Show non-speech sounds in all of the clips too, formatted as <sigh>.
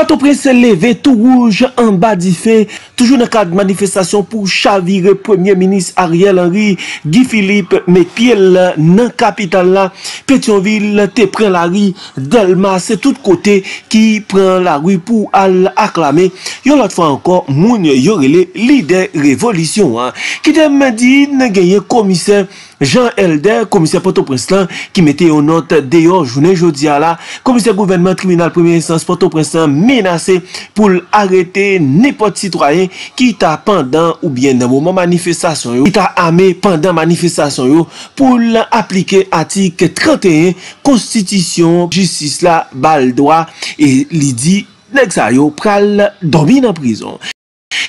Patopren se leve tout rouge en bas di fe, toujou nan ka de manifestasyon pou chavire premier ministre Ariel Henry, Guy Philippe, Mekpiel nan kapital la, Petionville te pren la ri del mas, se tout kote ki pren la ri pou al aklame, yon lat fwa anko moun yorele lider revolisyon, ki de madi nan genye komiseur. Jean Helder, komisyen Port-au-Prestan, ki mette yo note deyo jounen jodi ala, komisyen gouvernement criminal premier sens Port-au-Prestan menase pou l'arete nipote citroyen ki ta pandan ou bien nan mouman manifestasyon yo, ki ta ame pandan manifestasyon yo pou l'aplike atik 31 konstitisyon justis la bal doa e li di nek sa yo pral domine en prizon.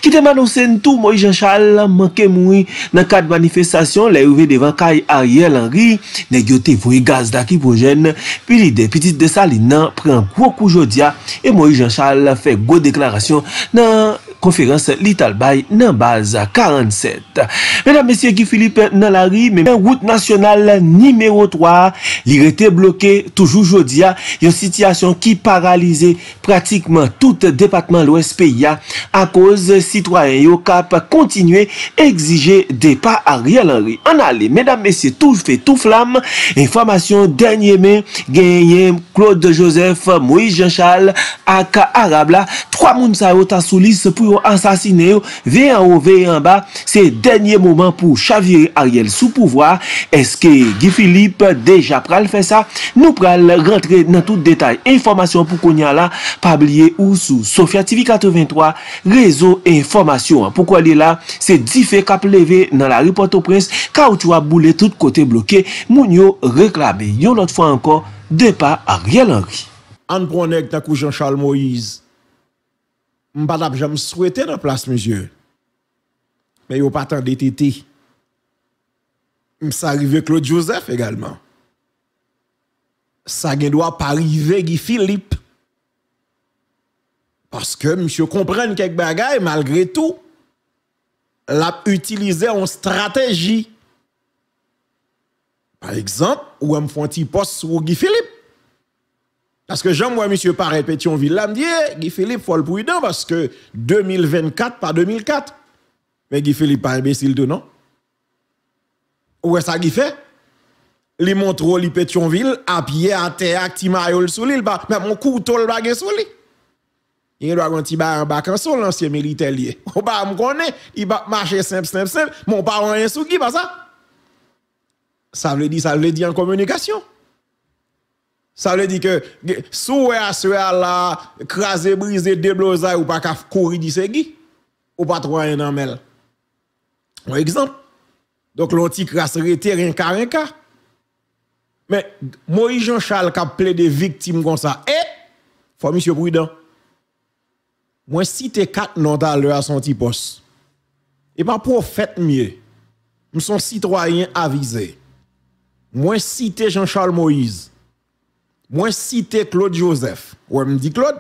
Kite man osen tou, Moe Jean Charles la manke moui nan kat manifestasyon le ouve de vankay a ye lan ri, ne gyote voui gaz da ki pou jen, pi li depitit de sali nan pre an kou kou jodia, e Moe Jean Charles la fe go deklarasyon nan... Konferans Little Bay nan base 47. Mèdam mèsyè ki Philippe nan la ri, mèmèm gout nasyonal nimeyo 3, li rete bloke toujou jodi ya, yon sityasyon ki paralize pratikman tout depatman l'O.S.P. ya. An koz, sitwayen yo kap kontinue egzije depa a rialan ri. An ale, mèdam mèsyè toujou fè tou flam, informasyon denye men, genye Claude Joseph, Moïse Jean Charles, ak arable, Kwa moun sa yo ta souli se pou yo ansasine yo? Ve yon ou ve yon ba? Se denye mouman pou chavire Ariel sou pouvoar? Eske Guy Philippe deja pral fe sa? Nou pral rentre nan tout detay. Informasyon pou konye la, pabliye ou sou. Sofia TV 83, rezo informasyon. Pou kwa li la, se di fe kap leve nan la ripoto prens, ka ou twa boule tout kote bloke, moun yo reklabe. Yo lot fwa anko, depa Ariel Henry. An pronek takou Jean Charles Moïse, Mpadap jè m souwete nan plas mè jè. Mè yo patan dete te. M sa rive Claude Joseph egalman. Sa gen do a parive gifilip. Paske m se komprenn kek bagay malgre tou. La utilize an strateji. Par exemple, ou a m fwanti pos wou gifilip. Parce que j'aime moi monsieur paré Pétionville, là, me dit, eh, Guy Philippe, faut le prudent parce que 2024, pas 2004. Mais Guy Philippe, pas imbécile de non. Où est-ce qu'il fait? Il montre li Pétionville, à pied, à terre, à ti maillot sous l'île, bah, mais mon couteau le bagage sous l'île. Il doit un petit en bac en sol, l'ancien militaire On pas <laughs> bah, me il va marcher simple, simple, simple, mon parent est sous qui, pas ça? Ça veut dire, ça veut dire en communication. Sa wè di ke sou wè a sou wè a la krasè, brise, deblozè ou pa kaf kouri di se gi ou pa troyen nan mèl. Mwen egzant, donk lonti krasè rete rin ka rin ka. Mwen Moïse Jean-Charles ka ple de viktim kon sa. E, fò monsye prudent, mwen site kat nan ta lè a son ti pos. E pa pou fèt mye, mwen son sitroyen avize, mwen site Jean-Charles Moïse. Moi cité Claude Joseph. Ouais, me dit Claude.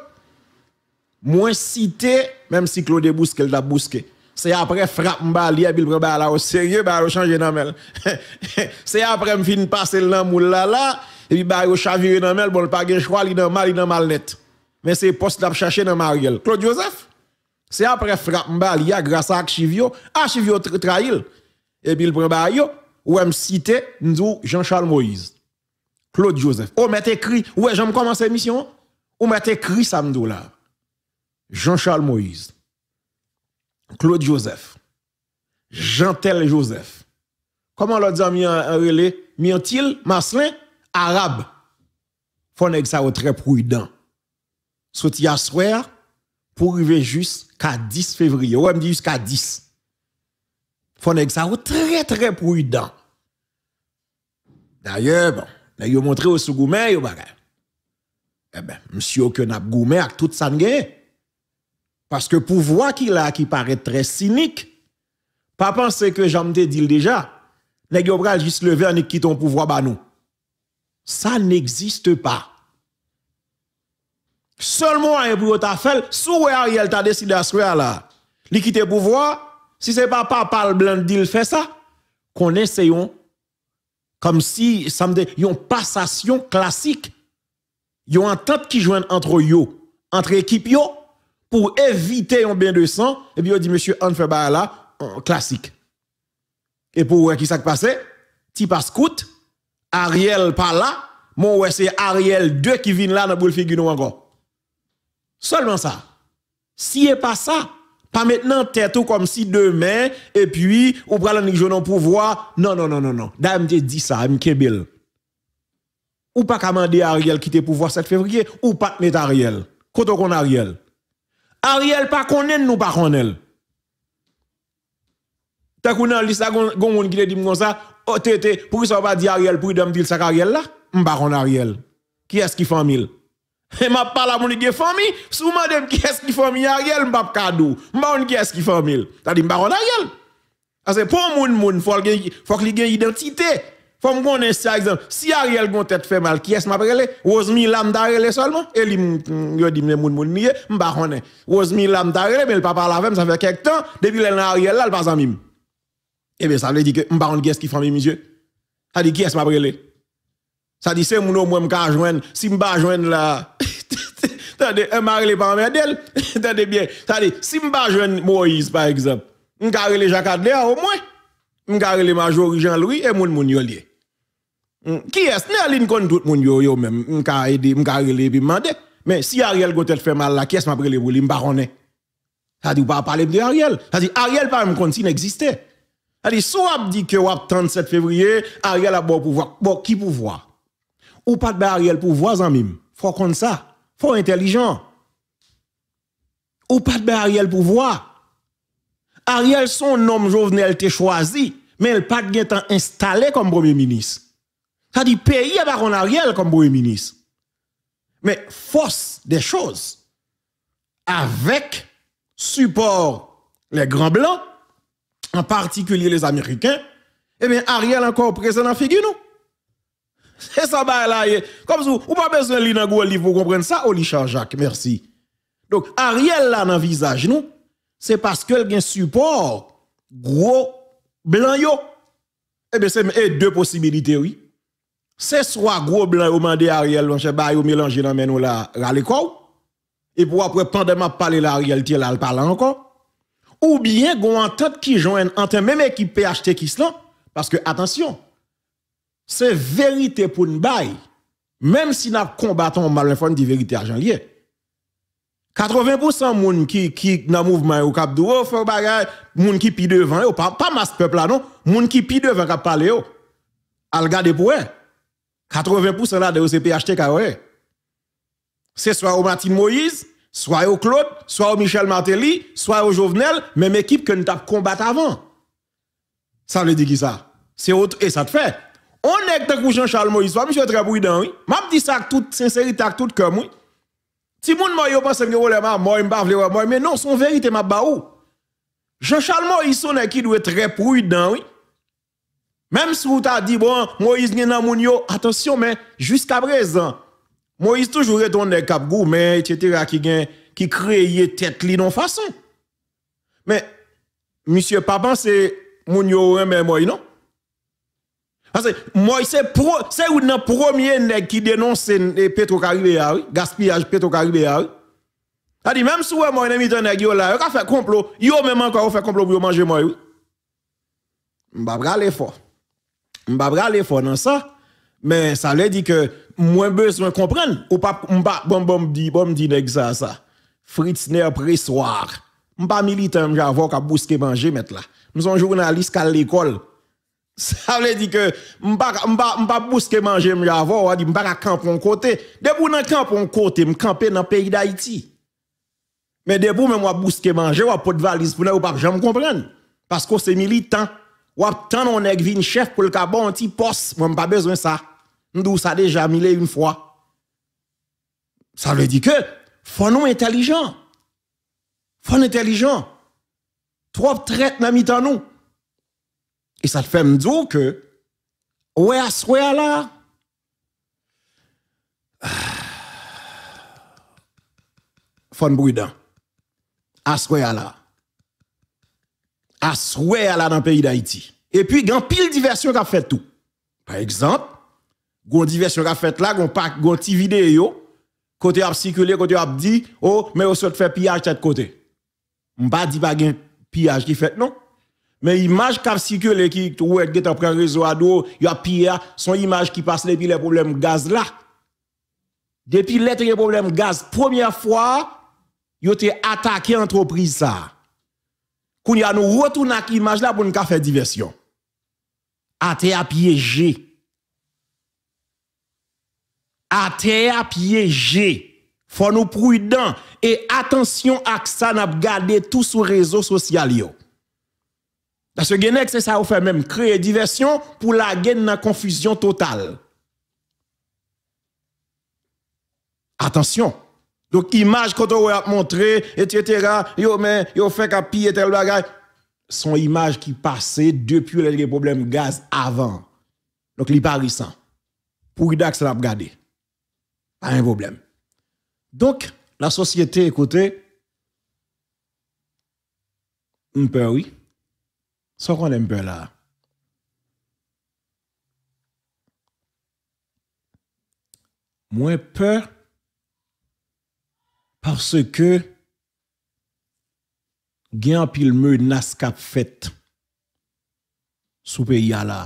Moi cité même si Claude Bousquet l'a bousqué. C'est après frappe m'bali il puis prend bah, là au sérieux, bah changer dans <laughs> C'est après me fin passer dans là là et puis bah chavirer dans mel bon pas gain choix, il dans mal, il dans mal net. Mais c'est poste a chercher dans Mariel. Claude Joseph. C'est après frappe m'bali grâce à Archivio, Archivio trahil. Et puis il prend ba yo, ou me cité, nous Jean-Charles Moïse. Claude Joseph. On oh, met écrit, ouais, j'aime commencer l'émission. Ou oh, mette écrit samedi là. Jean-Charles Moïse, Claude Joseph, Jean-Tel Joseph. Comment l'autre dit en il Miantil, Maslin, Arabe. Faut ça au oh, très prudent. Souti à soir pour arriver jusqu'à 10 février. Ou me dit jusqu'à 10. Faut ça au très très prudent. D'ailleurs, bon. Ne yo montre ou sou goumen, yo bagan. E eh ben, msiyo ke nap goumen ak tout san gen. Paske pouvoi ki la ki paret tre sinik, pa panse ke jan mte dil deja, ne yo pral jis leve an ek kiton pouvoi ban nou. Sa n'existe pa. Selemon an epou yo ta fel, sou we a yel ta desi da sou we a la. Likite pouvoi, si se pa pa pal blan dil fe sa, kon eseyon. Comme si, ça me dit, une passation classique. un entente qui joint entre yo, entre équipe yo, pour éviter un bien de sang. Et puis, on dit, monsieur, on fait là, classique. Et pour qui ça passé? pas scout, Ariel pas là, mon ouais, c'est Ariel 2 qui vient là dans boule figure encore. Seulement ça. Si est pas ça, pas maintenant tête ou comme si demain, et puis, ou pral en non pouvoir. Non, non, non, non, non. Dame te dit ça, m'kebel. Ou pas commander Ariel quitter pouvoir 7 février, ou pas mettre Ariel. Quand kon Ariel. Ariel pas konen, nous pas connaît. T'as qu'on a liste, gon moun qui te dit comme ça, oh, tete, pour ça pas dire Ariel, pour dit ça Ariel là? M'pa Ariel. Qui est-ce qui fait mille? Et eh, m'a pas la moun de famille, sou mandem qui est-ce qui famille Ariel, pas cadeau. M'a on qui est-ce qui famille. T'as dit m'pa Ariel. Parce que pour moun moun, faut qu'il faut qu'il gagne identité. Faut me connaître ça exemple. Si Ariel gon tête fait mal, qui est-ce m'a parlé Rosemi Lam d'Ariel seulement et lui mm, yo dit moun moun m'a m'pa connaît. Rosemi Lam d'Ariel mais le papa la même ça fait quelque temps depuis l'en Ariel là, le pas en mime. Eh bien ça veut dire que m'a qui est-ce qui famille monsieur. T'as dit qui est-ce m'a parlé ça dit, c'est mon nom, moi, je joindre. Si je ne joindre là, attendez, <laughs> un mari les pas d'elle, attendez bien. Ça dit, si je ne joindre Moïse, par exemple, je vais les Jacques Adler, au moins. Je vais les Major Jean-Louis et mon mon hmm, Qui est-ce? N'est-ce pas tout le monde yo même? Je vais aider, je vais les demander. Mais si Ariel Gotel fait mal là, qui est-ce que je vais les pour lui? Je Ça dit, pas parler de Ariel. Ça dit, Ariel, par exemple, continue n'existait. Ça dit, soit dit que 37 février, Ariel a beau pouvoir, bon, qui pouvoir? ou pas de Ariel pour voir en Faut comme ça. Faut intelligent. Ou pas de Ariel pour voir. Ariel, son homme Jovenel, été choisi, mais il pas de temps installé comme premier ministre. Ça dit, pays a pas Ariel comme premier ministre. Mais force des choses, avec support les grands blancs, en particulier les Américains, eh bien, Ariel encore présent en figure, nous. C'est ça, bah, là, comme vous, n'avez pas besoin de lire dans gros livre pour comprendre ça, Oli Jean-Jacques, merci. Donc, Ariel, là, dans le visage, nous, c'est parce qu'elle a un support, gros, blanc, yo. Eh bien, c'est eh, deux possibilités, oui. C'est soit gros blanc, ou mandé Ariel, mon cher, bah, mélanger dans nous, là, à l'école. Et pour après, pendant ma parler, là, Ariel, là, elle parle encore. Ou bien, gon entente qui joignent entre même équipe PHT qui se parce que, attention, c'est vérité pour nous Même si nous combattons mal informé de vérité à janvier. 80% gens qui qui dans mouvement au cap douro font des qui pi devant pas pas masse peuple là non, moun qui pi devant cap parler au Al garder pour 80% là de c'est ouais. C'est soit au Martin Moïse, soit au Claude, soit au Michel Martelly, soit au Jovenel, même équipe que nous avons combattu avant. Ça veut dire qui ça? C'est autre, et ça te fait. On est avec Jean-Charles Moïse, je monsieur très prudent, oui. M'a dit ça avec toute sincérité, avec tout cœur, oui. Si moun moi yo pense que le ma moi m'pa vle moi mais non, son vérité m'a baou. Oh. Jean-Charles Moïse est qui doit très prudent, oui. Même si vous avez dit bon, Moïse n'est nan moun attention mais jusqu'à présent Moïse toujours retourne cap mais etc. qui crée, qui tête li non façon. Mais monsieur pas c'est moun yo hein, moi non. Parce que Moïse, c'est le premier nègre qui dénonce eh, Petro-Caribéa, ah gaspillage Petro-Caribéa. A ah dit, même si vous avez un nègre là, vous avez fait complot, vous même encore fait complot pour manger moi. fort. M'babra pas aller fort dans ça. Mais ça veut dire que moins besoin de comprendre. Ou pas, m'ba, bon, bon, dit bon, dit nègre ça, ça. Fritzner pressoir. pas militant, j'avoue, qu'à bousquer manger, mettre là. Nous sommes journalistes à l'école. Sa vle di ke, mba bouske manje mja avon, wadi mba la kanpon kote. Debou nan kanpon kote, mkanpe nan peyi da iti. Men debou men wap bouske manje, wap pot valiz pou nou wap jen m kompren. Pasko se mili tan, wap tan nou nèk vin chèf pou lka bon ti pos, mwen mpa bezon sa. Mdou sa deja mili yon fwa. Sa vle di ke, fon nou intelijan. Fon intelijan. Trop tret nan mi tan nou. Et ça fait me dire que, ouais, à ce là, fon brudant. À ce là. À là dans le pays d'Haïti. Et puis, il y a pile diversion qui a fait tout. Par exemple, gon diversion qu'a fait là, gon pack, gon petit vidéo, côté a côté a dit, oh, mais on souhaite faire pillage de côté. ne dit pas gen pillage qui fait, non. Men imaj kap sikyo le ki ou e get apren rezo adou, yo ap piye son imaj ki pase depi le problem gaz la. Depi lete le problem gaz, premier fwa, yo te atake antropriza. Koun ya nou wotoun ak imaj la pou nou ka fe diversyon. Ate apiyeje. Ate apiyeje. Fwa nou prou dan, e atensyon ak sa nap gade tout sou rezo sosyal yo. Parce que c'est ça, au fait même créer diversion pour la gaine dans la confusion totale. Attention. Donc, image qu'on a montré, etc., yo, mais, yo, fait qu'à piller tel bagage, son image qui passait depuis les problèmes gaz avant. Donc, l'hyparissant. pas ça. Pour Idax, l'a gardé. Pas un problème. Donc, la société, écoutez, un peu oui. Sok an empe la. Mwen pe, parce ke, gen apil me nas kap fet, soupe ya la.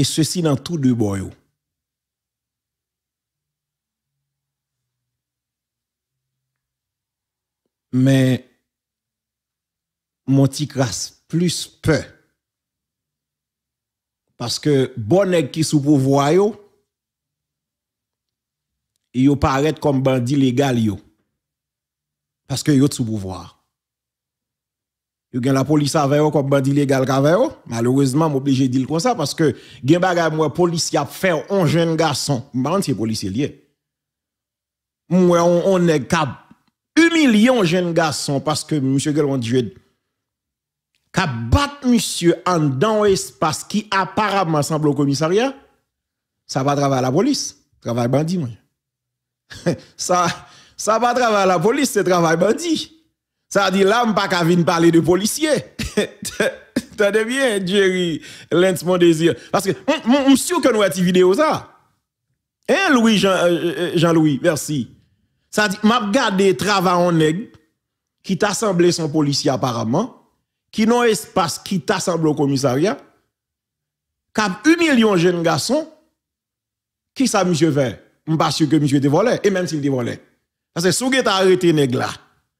E se si nan tout di boyou. Men, mon petit crasse plus peur. Parce que bon qui sous pouvoir ils yo paraît comme bandit légal yo. Parce que yo sous pouvoir. Yo gen la police avec yo comme bandit légal avec yo. Malheureusement, m'oblige de dire comme ça parce que gen bagay moi police a fait un jeune garçon, m'ban c'est policier lié. Moi on, on est cap humiliant jeune garçon parce que monsieur Gelon Dieu quand battre monsieur en dans espace qui apparemment semble au commissariat, ça va travailler à la police, travail bandit moi. <laughs> ça ça va travailler la police, c'est travail bandit. Ça dit là, pas qu'à venir parler de policiers. T'as <laughs> bien, Jerry, Lens, mon désir. Parce que, je suis sûr que nous avons vidéo ça. Hein, Louis, euh, euh, Jean-Louis, merci. Ça dit, m'a regarder travail en nègre qui t'a semblé son policier apparemment qui n'ont espace qui t'assemble au commissariat, million un jeune garçon, qui ça monsieur fait? Je pas sûr que monsieur était et même s'il était Parce que si vous arrêté nèg là,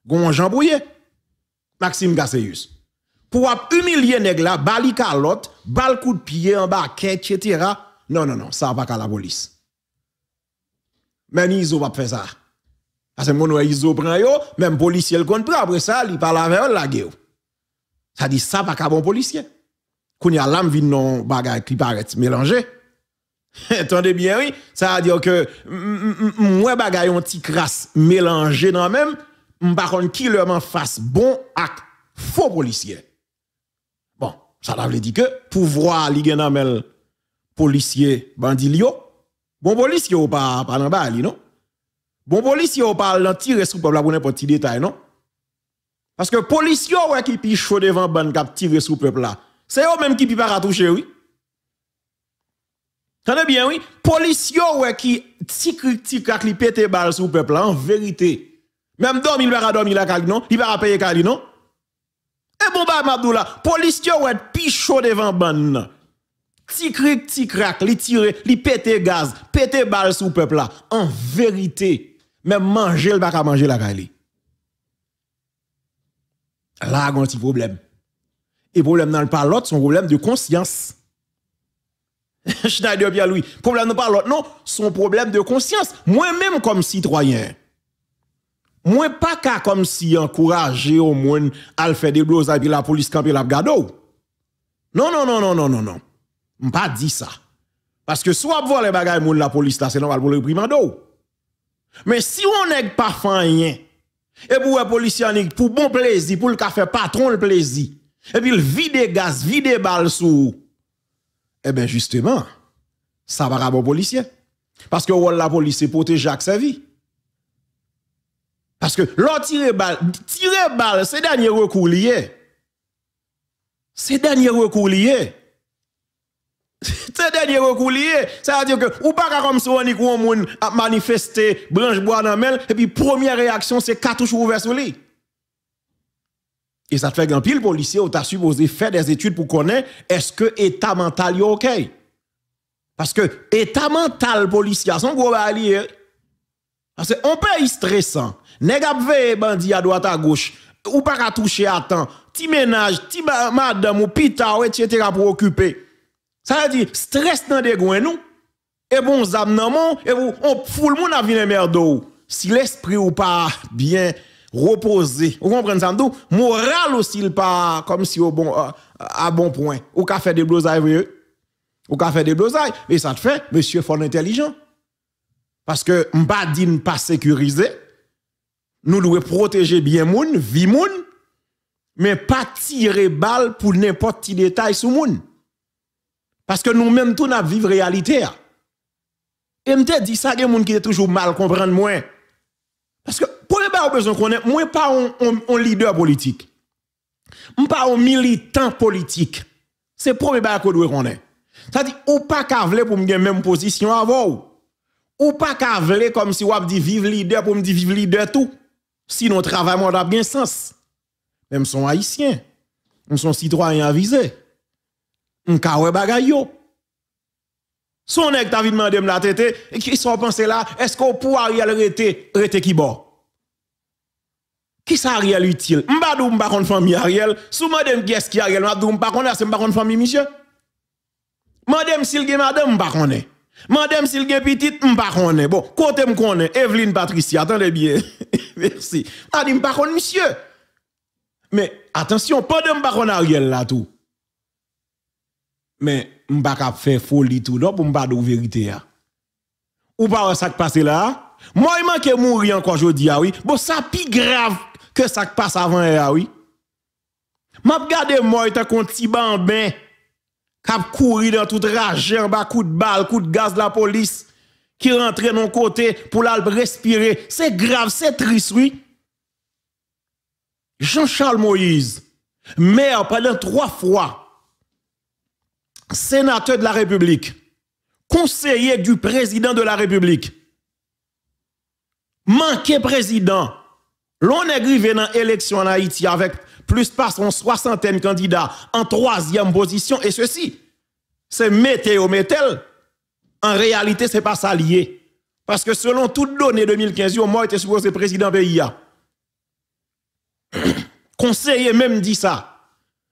gon Jean Maxime Gasséus. Pour humilier nèg là, bali calotte, bal coup de pied en bas, etc. Non, non, non, ça va pas à la police. Mais Iso va faire ça. Parce que mon Iso prend yo, même policier le prend, après ça, il parle avec la gueule. Ça dit ça pas qu'à bon policier. il y a l'âme vient non bagarre, qui paraît mélangé. <laughs> Attendez bien oui, ça veut dire que moi bagarre un petit crasse mélangé dans même, par ne qui leur en face bon acte faux policier. Bon, ça veut dire que pouvoir li gen policier bandit bon policier ou pas pas dans bas non. Bon policier ou pas l'en tirer sous peuple pour n'importe petit détail non. Paske polisyon wè ki pi chodevan ban kap tire sou pepla. Se yo mèm ki pi para touche wè. Kanè byen wè? Polisyon wè ki tikrik tikrak li pete bal sou pepla. En verite. Mèm dom il para dom il akali non? Il para paye akali non? E eh, mou bon, ba madou la. Polisyon wè pi chodevan ban nan. Tikrik tikrak li tire, li pete gaz, pete bal sou pepla. En verite. Mèm manje l baka manje l akali. la a ganti problem. E problem nan l pa lot, son problem de konsyans. Schneider bi aloui, problem nan pa lot, non, son problem de konsyans. Mwen menm kom sitroyen. Mwen pa ka kom si ankoraje o mwen alfe deblo zay pi la polis kampi l ap gado. Non, non, non, non, non, non, non. Mpa di sa. Paske swa pvo le bagay moun la polis la, se nan pal pou le priman do. Men si wonek pa fanyen, Et pour un policier, pour bon plaisir, pour le café patron le plaisir. Et puis il vide gaz, vide balles sous. Eh bien, justement, ça va à bon policier. Parce que la police, est protéger Jacques sa vie. Parce que l'on tire balle, tire balle, c'est dernier recours lié. C'est dernier recours lié. C'est <laughs> dernier recours Ça veut dire que, ou pas comme si on a manifesté branche bois dans mel, et puis première réaction, c'est cartouche ouvert sur lui. Et ça te fait grand pile policier, ou t'as supposé faire des études pour connaître est-ce que état mental est ok. Parce que état mental policier, son gros allié. Parce qu'on être stressant, pas de bandit à droite à gauche, ou pas toucher à temps, Ti ménage, petit madame ou pita, ou etc. pour occuper. Ça veut dire, stress dans des gouins nous, et bon, zam nan mon, et vous, on fout le monde à venir merde Si l'esprit ou pas bien reposé, vous comprenez ça, moral aussi pas comme si au bon, euh, à bon point. Ou qu'a fait des blousailles, ou qu'a fait des blousailles. Et ça te fait, monsieur, fort intelligent. Parce que ne dit pas sécurisé, nous devons protéger bien moun, vie moun, mais pas tirer balle pour n'importe quel détail sur moun. Parce que nous-mêmes, tout n'a vivre réalité. Hein. Et me dit ça, il y a des gens qui est toujours mal comprendre moins. Parce que, pour les gens besoin qu'on est, moi, pas un, un leader politique. Je pas un militant politique. C'est le premier bagage que qu'on est. Ça ne ou pas qu'à pour me même position avant. Ou pas qu'à comme si on dit vive leader pour me dire vive leader tout. Sinon, travail, moi, a bien sens. Même sont haïtiens. Nous sont citoyens avisés on kawe bagay yo. Son nèg ta vin mande m la tete, qui e sont pensé là, est-ce qu'on pou Ariel rete, rete qui bo? Qui ça Ariel utile? M'ba dou m'ba kon famille Ariel, sou madame qui est qui Ariel, m'ba dou m'ba kon c'est m'ba kon famille monsieur. Madame s'il gen madame m'ba konne. Madame s'il gen petite m'ba Bon, côté m'konne, Evelyne Patricia, attendez bien. <laughs> Merci. M'a dit monsieur. Mais attention, pas de m'ba Ariel là tout. Men, mba kap fe fol ditou do non, pou mba do verite ya. Ou pa wè sak pase la? Mwen man ke moun rian kwa jodi ya ah wè, bo sa pi grav ke sak pase avan ya ah wè. Mwen ap gade mwen ta konti bambè, kap kouri dan tout rajen ba kout bal, kout gaz la polis, ki rentre non kote pou lalp respire. Se grav, se tris wè. Jean Charles Moïse, mè ap alen 3 fwa, sénateur de la République, conseiller du président de la République, manqué président, l'on est arrivé dans l'élection en Haïti avec plus de son de candidats en troisième position, et ceci, c'est météo métel. En réalité, ce n'est pas ça lié. Parce que selon toute donnée 2015, moi, était supposé président PIA. <coughs> Conseiller même dit ça.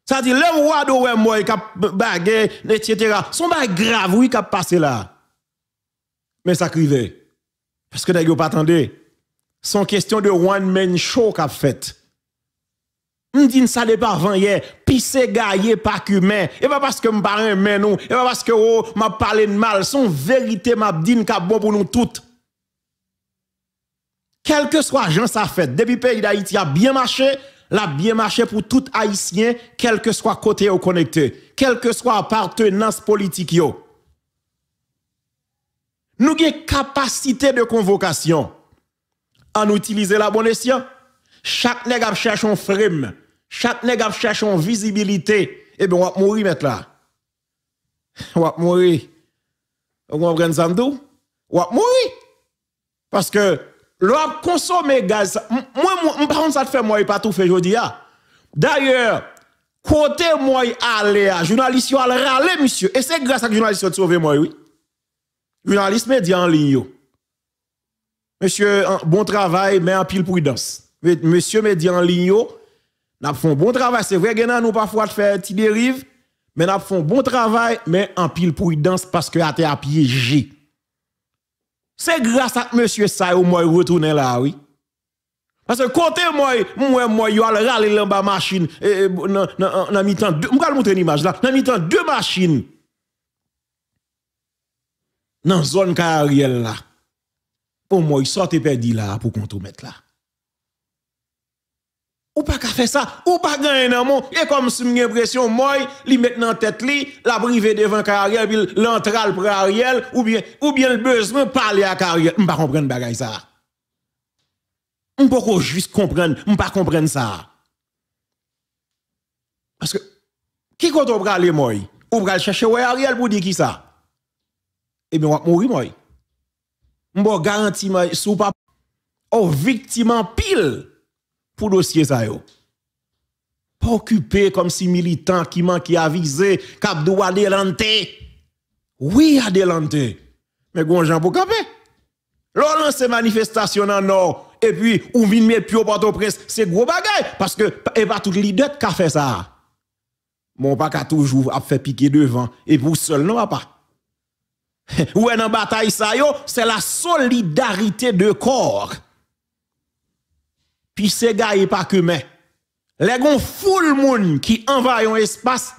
Sa di lè wwa do wè mwoy kap bagè, netitera. Son bè grave wè kap pase la. Men sakrivé. Peske nè yo patande. Son kwestyon de wè men chou kap fèt. Mdine sa de pa vè yè. Pisè gà yè pa kumè. E pa paske m barè men ou. E pa paske ou m ap pale n mal. Son verite m ap din kap bon pou nou tout. Kelke swa jen sa fèt. Depi peyi da iti ya bien mache. la bien marché pour tout haïtien, quel que soit côté ou connecté, quel que soit appartenance politique yo. Nous avons capacité de convocation en utiliser la bonne escient. Chaque nègre a cherche un frame, chaque nègre a cherche une visibilité Eh bien, on va mourir mettre On va mourir. On va prendre On va mourir parce que Lwa konsome gaz. Mwen moun prant sa te fe mwen patou fe jodi ya. Danyer, kote mwen ale a. Jounalist yo ale rale monsieur. E se grasa k jounalist yo te sove mwen. Jounalist mwen di an linyo. Monsieur, bon travay, men apil pou y dans. Monsieur mwen di an linyo. N ap fon bon travay. Se vwe gena nou pafwa te fe ti deriv. Men ap fon bon travay, men apil pou y dans. Paske ate api y jik. C'est grâce à monsieur ça ou moi retourner là oui. Parce que côté moi moi moi yo al râler là machine eh, eh, dans dans mi-temps deux m'gal montrer une image là dans mi-temps deux machines. Dans zone carrière là. Pour moi ils sortait perdu là pour qu'on te mette là. Ou pa ka fe sa? Ou pa ganyan nan moun? E kom sou mwen yon presyon moun, li met nan tet li, la brive devan karyel, pi l'antral pre karyel, ou bien l'bez moun pale a karyel. M pa komprenn bagay sa. M poko jist komprenn, m pa komprenn sa. Paske, ki koto prale moun? Ou prale chache wè karyel pou di ki sa? E ben wak mouni moun. M poko garanti moun, sou pa o viktiman pil. pour dossier ça Pas occupé comme si militant qui manque avisé, cap doit adelanté. Oui, à délanter. Mais gonjan pour camper. L'on ces manifestation dans nord et puis ou vin met pio port c'est gros bagay parce que et pas le leader qui fait ça. Mon pas qu'à toujours a fait piquer devant et vous seul non pas. Ou en bataille ça yo, c'est la solidarité de corps puis c'est gaillé pas que mais. Les gon foule moun qui envahit un espace,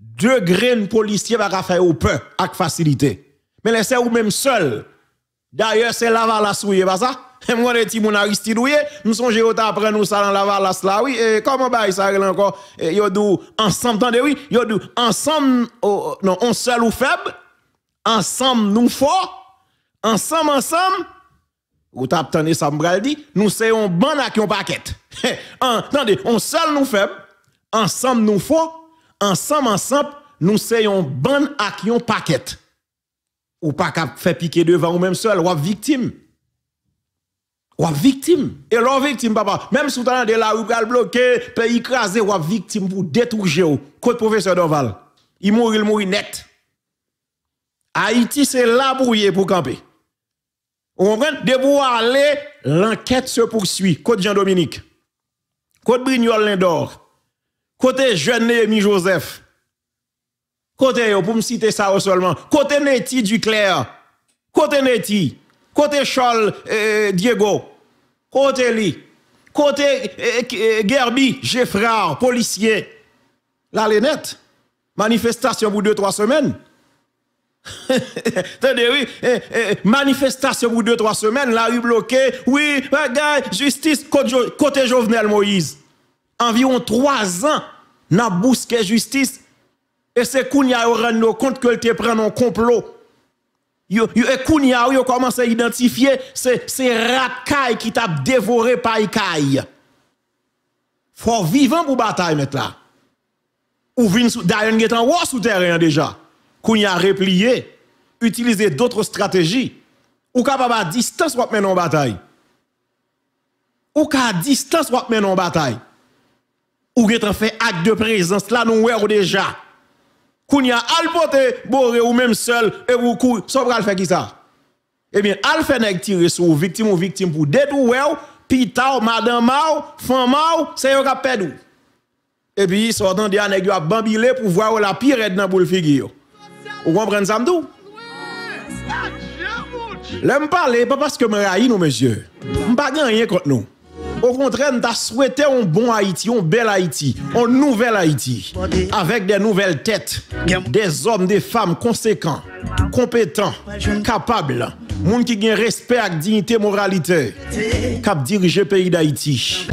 deux graines policiers va faire au peuple avec facilité. Mais laissez ou même seul. D'ailleurs, c'est la souillé, pas ça? Et moi, les mon Aristide, oui, nous songe au après nous ça dans la là, oui, et comment bah, ça règle encore? Yo dou, ensemble, tendez, oui, yo dou, ensemble, non, on seul ou faible, ensemble nous fort, ensemble, ensemble, ou t'as ça dit, nous c'est un à qui on paquet. Attendez, on seul nous faible, ensemble nous faux, ensemble ensemble nous c'est un bon à qui pa paquet. Ou pas qu'à fait piquer devant ou même seul, ou victime. Ou victime. Et leur victime, papa. Même si vous de la rue bloqué, pays écrasé, ou victime pour détruire ou. Côte professeur d'oval, Il mourit, il mourit net. Haïti, c'est là pour pour camper. On De vous aller, l'enquête se poursuit. Côté Jean-Dominique, côté Brignol Lindor, côté jeune Joseph, côté, pour me citer ça seulement, côté Neti Duclair, côté Neti, côté Charles euh, Diego, côté lui, côté euh, euh, Gerbi, Geffrard, policier. La lunette, manifestation pour deux, trois semaines. <laughs> Attendez, oui, eh, eh, manifestation pour deux, trois semaines, la rue bloquée. Oui, regarde, justice côté Jovenel Moïse. Environ trois ans, n'a bousqué justice. Et c'est Kounia qui a rendu compte que te prend un complot. et Kounia a commencé à identifier, ces racaille qui t'a dévoré par Ikaï. Faut vivant pour bataille, mettre là. Ou vin sous, est en sous terrain déjà qu'on a replié, utiliser d'autres stratégies, ou capable à distance ou mener en bataille. Ou qu'à distance ou mener en bataille. Ou a fait acte de présence là nous ou déjà. Qu'on y a alpoté boré ou même seul et vous cou ça va faire qui ça Eh bien, al fait nèg tirer sur victime ou victime pour détruire pita ou madame Mao, femme ou c'est un qui Et puis sortant de nèg a bambilé pour voir la pire aide dans boule figure. Vous comprenez ça, de temps. je parle pas parce que je suis nous, monsieur. Je pas rien contre nous. Au contraire, nous souhaité un bon Haïti, un bel Haïti, un nouvel Haïti, avec des nouvelles têtes, des hommes, des femmes conséquents, compétents, capables, gens qui ont respect, dignité, moralité, qui diriger le pays d'Haïti.